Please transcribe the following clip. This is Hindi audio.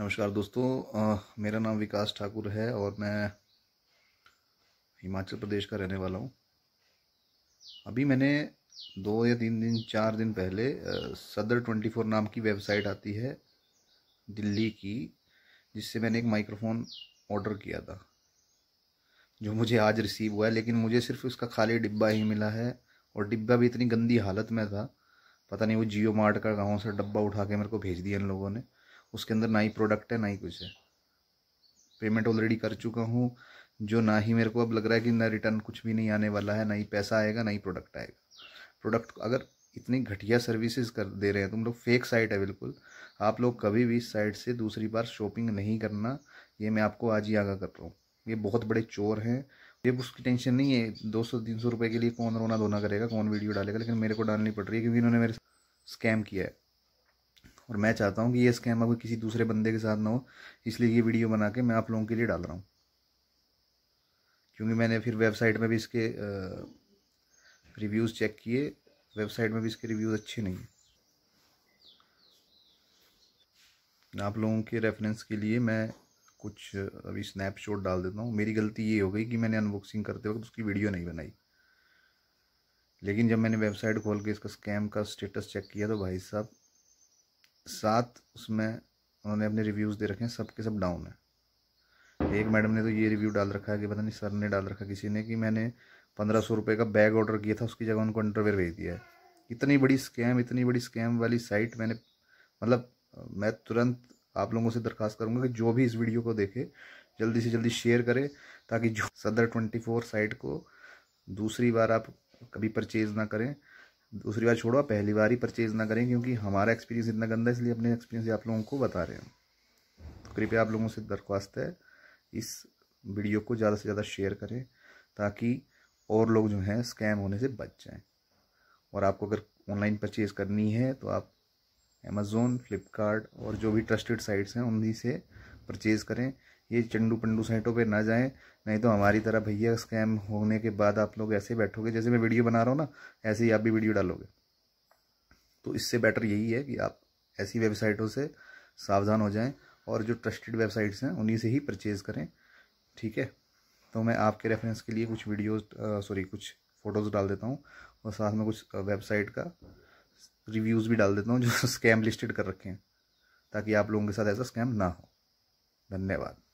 नमस्कार दोस्तों आ, मेरा नाम विकास ठाकुर है और मैं हिमाचल प्रदेश का रहने वाला हूँ अभी मैंने दो या तीन दिन चार दिन पहले सदर ट्वेंटी फोर नाम की वेबसाइट आती है दिल्ली की जिससे मैंने एक माइक्रोफोन ऑर्डर किया था जो मुझे आज रिसीव हुआ है लेकिन मुझे सिर्फ उसका खाली डिब्बा ही मिला है और डिब्बा भी इतनी गंदी हालत में था पता नहीं वो जियो मार्ट का गाँव से डब्बा उठा के मेरे को भेज दिया इन लोगों ने उसके अंदर ना ही प्रोडक्ट है ना ही कुछ है पेमेंट ऑलरेडी कर चुका हूँ जो ना ही मेरे को अब लग रहा है कि ना रिटर्न कुछ भी नहीं आने वाला है ना ही पैसा आएगा ना ही प्रोडक्ट आएगा प्रोडक्ट अगर इतनी घटिया सर्विसेज कर दे रहे हैं तुम लोग फेक साइट है बिल्कुल आप लोग कभी भी इस साइट से दूसरी बार शॉपिंग नहीं करना ये मैं आपको आज ही आगा कर रहा हूँ ये बहुत बड़े चोर हैं ये उसकी टेंशन नहीं है दो सौ तीन सौ रुपये के लिए कौन रोना धोना करेगा कौन वीडियो डालेगा लेकिन मेरे को डालनी पड़ रही है क्योंकि इन्होंने मेरे स्कैम किया है और मैं चाहता हूँ कि ये स्कैम अब किसी दूसरे बंदे के साथ ना हो इसलिए ये वीडियो बना के मैं आप लोगों के लिए डाल रहा हूँ क्योंकि मैंने फिर वेबसाइट में भी इसके रिव्यूज़ चेक किए वेबसाइट में भी इसके रिव्यूज़ अच्छे नहीं हैं आप लोगों के रेफरेंस के लिए मैं कुछ अभी स्नैपशॉट डाल देता हूँ मेरी गलती ये हो गई कि मैंने अनबॉक्सिंग करते वक्त उसकी वीडियो नहीं बनाई लेकिन जब मैंने वेबसाइट खोल के इसका स्कैम का स्टेटस चेक किया तो भाई साहब सात उसमें उन्होंने अपने रिव्यूज़ दे रखे हैं सब के सब डाउन है एक मैडम ने तो ये रिव्यू डाल रखा है कि पता नहीं सर ने डाल रखा किसी ने कि मैंने पंद्रह सौ रुपये का बैग ऑर्डर किया था उसकी जगह उनको अंडरवेयर भेज दिया है इतनी बड़ी स्कैम इतनी बड़ी स्कैम वाली साइट मैंने मतलब मैं तुरंत आप लोगों से दरखास्त करूँगा कि जो भी इस वीडियो को देखे जल्दी से जल्दी शेयर करें ताकि जो सदर ट्वेंटी फोर साइट को दूसरी बार आप कभी परचेज़ ना करें दूसरी बार छोड़ो पहली बार ही परचेज़ ना करें क्योंकि हमारा एक्सपीरियंस इतना गंदा है इसलिए अपने एक्सपीरियंस आप लोगों को बता रहे हैं तो कृपया आप लोगों से दरख्वास्त है इस वीडियो को ज़्यादा से ज़्यादा शेयर करें ताकि और लोग जो हैं स्कैम होने से बच जाएं और आपको अगर ऑनलाइन परचेज़ करनी है तो आप अमेज़ोन फ्लिपकार्ट और जो भी ट्रस्टेड साइट्स हैं उन्हीं से परचेज़ करें ये चंडू पंडू साइटों पे ना जाएं नहीं तो हमारी तरह भैया स्कैम होने के बाद आप लोग ऐसे बैठोगे जैसे मैं वीडियो बना रहा हूँ ना ऐसे ही आप भी वीडियो डालोगे तो इससे बेटर यही है कि आप ऐसी वेबसाइटों से सावधान हो जाएं और जो ट्रस्टेड वेबसाइट्स हैं उन्हीं से ही परचेज़ करें ठीक है तो मैं आपके रेफरेंस के लिए कुछ वीडियो सॉरी कुछ फ़ोटोज़ डाल देता हूँ और साथ में कुछ वेबसाइट का रिव्यूज़ भी डाल देता हूँ जो स्कैम लिस्टेड कर रखे हैं ताकि आप लोगों के साथ ऐसा स्कैम ना हो धन्यवाद